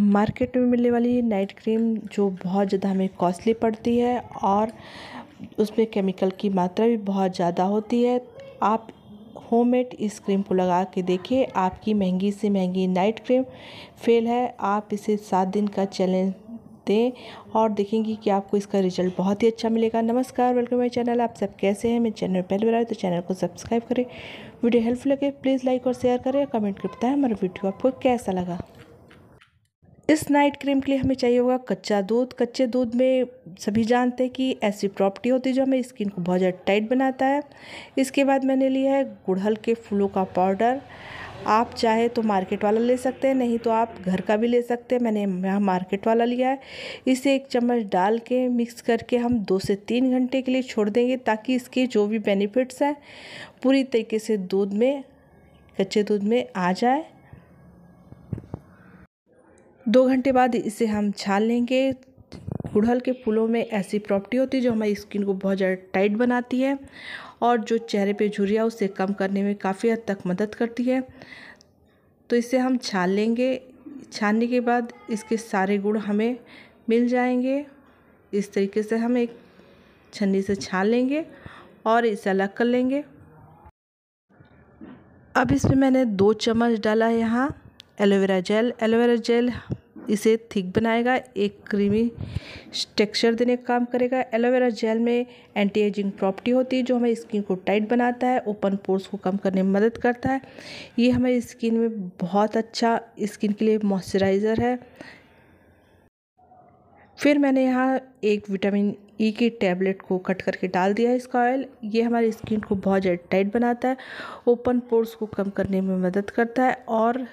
market में मिलने वाली नाइट क्रीम जो बहुत ज़्यादा हमें कॉस्टली पड़ती है और उसमें केमिकल की मात्रा भी बहुत ज़्यादा होती है आप होममेड इस क्रीम को लगा के देखिए आपकी महंगी से महंगी नाइट क्रीम फेल है आप इसे सात दिन का चैलेंज दें और देखेंगे कि आपको इसका रिजल्ट बहुत ही अच्छा मिलेगा नमस्कार वेलकम माई चैनल आप सब कैसे हैं मैं चैनल पहले बार आए तो चैनल को सब्सक्राइब करें वीडियो हेल्पफुल लगे प्लीज़ लाइक और शेयर करें कमेंट करता है हमारा वीडियो आपको कैसा लगा इस नाइट क्रीम के लिए हमें चाहिए होगा कच्चा दूध कच्चे दूध में सभी जानते हैं कि ऐसी प्रॉपर्टी होती है जो हमें स्किन को बहुत ज़्यादा टाइट बनाता है इसके बाद मैंने लिया है गुड़हल के फूलों का पाउडर आप चाहे तो मार्केट वाला ले सकते हैं नहीं तो आप घर का भी ले सकते हैं मैंने यहाँ मार्केट वाला लिया है इसे एक चम्मच डाल के मिक्स करके हम दो से तीन घंटे के लिए छोड़ देंगे ताकि इसके जो भी बेनिफिट्स हैं पूरी तरीके से दूध में कच्चे दूध में आ जाए दो घंटे बाद इसे हम छान लेंगे गुड़हल के फूलों में ऐसी प्रॉपर्टी होती है जो हमारी स्किन को बहुत ज़्यादा टाइट बनाती है और जो चेहरे पे झुरिया उसे कम करने में काफ़ी हद तक मदद करती है तो इसे हम छान लेंगे छानने के बाद इसके सारे गुड़ हमें मिल जाएंगे इस तरीके से हम एक छन्नी से छान लेंगे और इसे अलग कर लेंगे अब इसमें मैंने दो चम्मच डाला है यहाँ एलोवेरा जेल एलोवेरा जेल इसे थिक बनाएगा एक क्रीमी टेक्सचर देने का काम करेगा एलोवेरा जेल में एंटी एजिंग प्रॉपर्टी होती है जो हमें स्किन को टाइट बनाता है ओपन पोर्स को कम करने में मदद करता है ये हमें स्किन में बहुत अच्छा स्किन के लिए मॉइस्चराइज़र है फिर मैंने यहाँ एक विटामिन ई e की टैबलेट को कट करके डाल दिया है इसका ऑयल ये हमारी स्किन को बहुत ज़्यादा टाइट बनाता है ओपन पोर्स को कम करने में मदद करता है और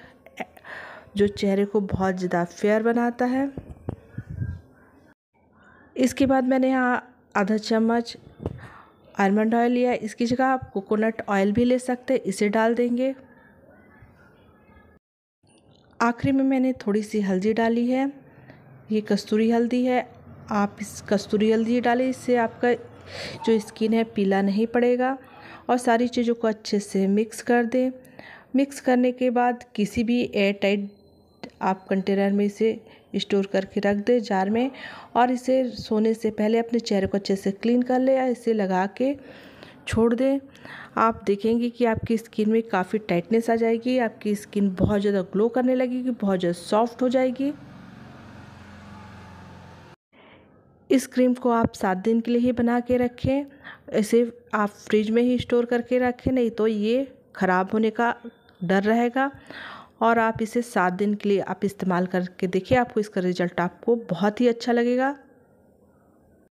जो चेहरे को बहुत ज़्यादा फेयर बनाता है इसके बाद मैंने यहाँ आधा चम्मच आलमंड ऑयल लिया इसकी जगह आप कोकोनट ऑयल भी ले सकते हैं इसे डाल देंगे आखिरी में मैंने थोड़ी सी हल्दी डाली है ये कस्तूरी हल्दी है आप इस कस्तूरी हल्दी डालें इससे आपका जो स्किन है पीला नहीं पड़ेगा और सारी चीज़ों को अच्छे से मिक्स कर दें मिक्स करने के बाद किसी भी एयर टाइट आप कंटेनर में इसे स्टोर करके रख दें जार में और इसे सोने से पहले अपने चेहरे को अच्छे से क्लीन कर लें या इसे लगा के छोड़ दें आप देखेंगे कि आपकी स्किन में काफ़ी टाइटनेस आ जाएगी आपकी स्किन बहुत ज़्यादा ग्लो करने लगेगी बहुत ज़्यादा सॉफ्ट हो जाएगी इस क्रीम को आप सात दिन के लिए ही बना के रखें इसे आप फ्रिज में ही स्टोर करके रखें नहीं तो ये ख़राब होने का डर रहेगा और आप इसे सात दिन के लिए आप इस्तेमाल करके देखिए आपको इसका रिजल्ट आपको बहुत ही अच्छा लगेगा